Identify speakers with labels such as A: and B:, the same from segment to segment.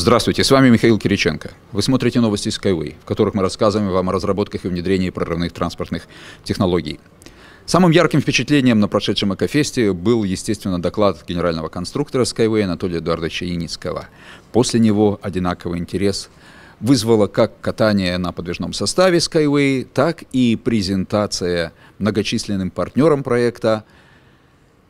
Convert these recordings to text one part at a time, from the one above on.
A: Здравствуйте, с вами Михаил Кириченко. Вы смотрите новости Skyway, в которых мы рассказываем вам о разработках и внедрении прорывных транспортных технологий. Самым ярким впечатлением на прошедшем Экофесте был, естественно, доклад генерального конструктора Skyway Анатолия Эдуардовича Яницкого. После него одинаковый интерес вызвало как катание на подвижном составе Skyway, так и презентация многочисленным партнерам проекта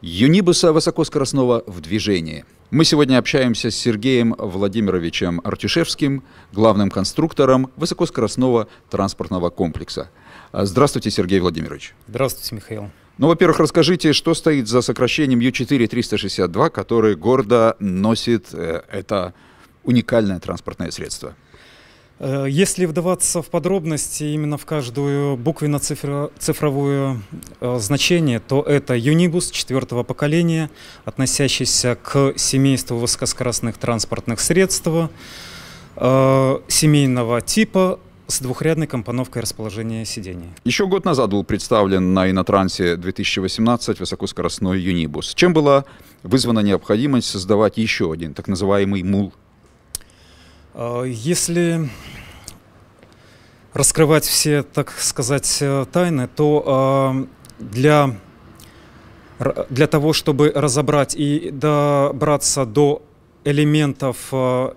A: Юнибуса высокоскоростного в движении – мы сегодня общаемся с Сергеем Владимировичем Артюшевским, главным конструктором высокоскоростного транспортного комплекса. А, здравствуйте, Сергей Владимирович.
B: Здравствуйте, Михаил.
A: Ну, во-первых, расскажите, что стоит за сокращением Ю4-362, который гордо носит э, это уникальное транспортное средство.
B: Э, если вдаваться в подробности именно в каждую буквенно цифровое э, значение, то это юнибус четвертого поколения, относящийся к семейству высокоскоростных транспортных средств э, семейного типа с двухрядной компоновкой расположения сидений.
A: Еще год назад был представлен на Инотрансе 2018 высокоскоростной юнибус. Чем была вызвана необходимость создавать еще один так называемый мул
B: Э, если раскрывать все, так сказать, э, тайны, то э, для, для того, чтобы разобрать и добраться до элементов в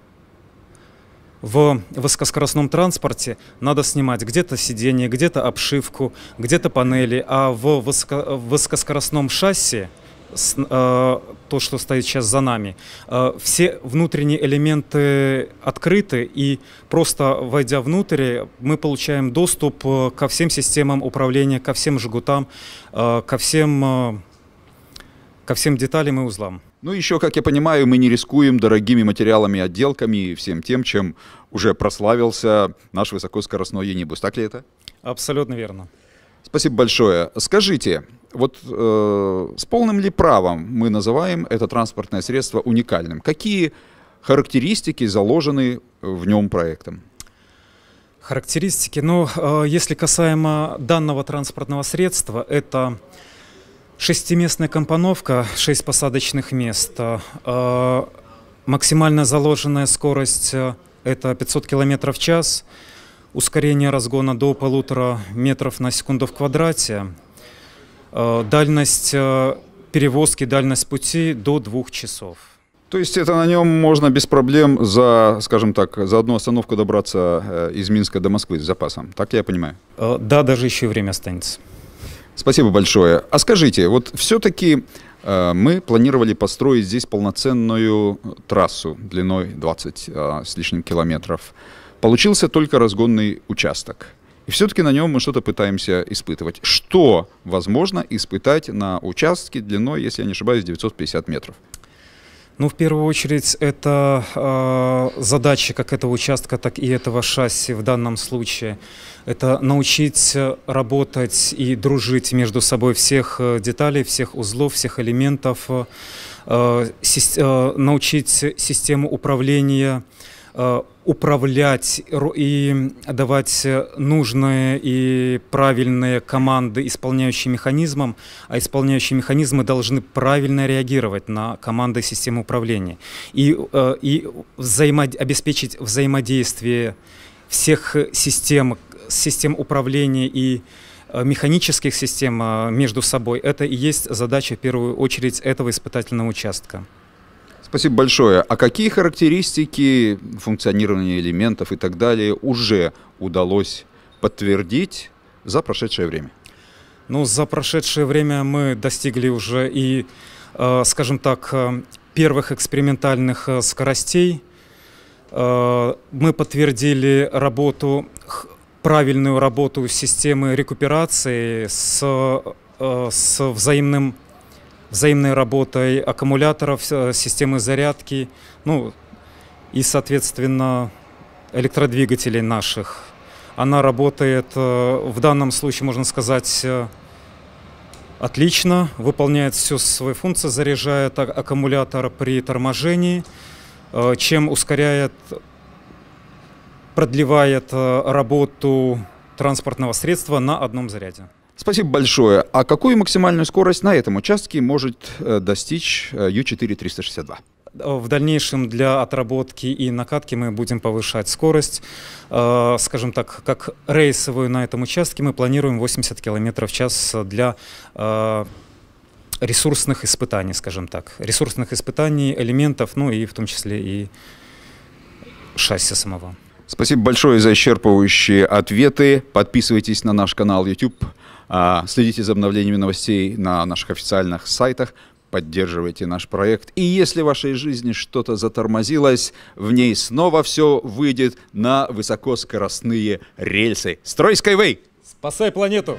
B: высокоскоростном транспорте надо снимать где-то сиденье, где-то обшивку, где-то панели, а в высокоскоростном шасси – с, э, то, что стоит сейчас за нами. Э, все внутренние элементы открыты, и просто войдя внутрь, мы получаем доступ э, ко всем системам управления, ко всем жгутам, э, ко, всем, э, ко всем деталям и узлам.
A: Ну, еще, как я понимаю, мы не рискуем дорогими материалами, отделками и всем тем, чем уже прославился наш высокоскоростной Енибус. Так ли это?
B: Абсолютно верно.
A: Спасибо большое. Скажите, вот э, с полным ли правом мы называем это транспортное средство уникальным? Какие характеристики заложены в нем проектом?
B: Характеристики, ну, э, если касаемо данного транспортного средства, это шестиместная компоновка, шесть посадочных мест, э, максимально заложенная скорость э, это 500 км в час, ускорение разгона до полутора метров на секунду в квадрате, Э, дальность э, перевозки, дальность пути до двух часов.
A: То есть это на нем можно без проблем за, скажем так, за одну остановку добраться э, из Минска до Москвы с запасом. Так я понимаю?
B: Да, даже еще время
A: останется. Спасибо большое. А скажите, вот все-таки мы планировали построить здесь полноценную трассу длиной 20 с лишним километров. Получился только разгонный участок – все-таки на нем мы что-то пытаемся испытывать. Что возможно испытать на участке длиной, если я не ошибаюсь, 950 метров?
B: Ну, в первую очередь, это э, задача как этого участка, так и этого шасси в данном случае. Это научить работать и дружить между собой всех э, деталей, всех узлов, всех элементов, э, си э, научить систему управления Э, управлять и давать нужные и правильные команды, исполняющим механизмом, а исполняющие механизмы должны правильно реагировать на команды системы управления и, э, и взаимо обеспечить взаимодействие всех систем, систем управления и э, механических систем между собой. Это и есть задача в первую очередь этого испытательного участка.
A: Спасибо большое. А какие характеристики функционирования элементов и так далее уже удалось подтвердить за прошедшее время?
B: Ну, за прошедшее время мы достигли уже и, э, скажем так, э, первых экспериментальных э, скоростей. Мы подтвердили работу, правильную работу системы рекуперации с, с взаимным взаимной работой аккумуляторов, э, системы зарядки, ну и, соответственно, электродвигателей наших. Она работает э, в данном случае, можно сказать, э, отлично, выполняет всю свою функцию, заряжает аккумулятор при торможении, чем ускоряет, продлевает работу транспортного средства на одном заряде.
A: Спасибо большое. А какую максимальную скорость на этом участке может э, достичь u 4 362?
B: В дальнейшем для отработки и накатки мы будем повышать скорость. Э, скажем так, как рейсовую на этом участке мы планируем 80 км в час для э, ресурсных испытаний, скажем так. Ресурсных испытаний элементов, ну и в том числе и шасси самого.
A: Спасибо большое за исчерпывающие ответы. Подписывайтесь на наш канал YouTube. А, следите за обновлениями новостей на наших официальных сайтах. Поддерживайте наш проект. И если в вашей жизни что-то затормозилось, в ней снова все выйдет на высокоскоростные рельсы. Строй Skyway!
B: Спасай планету!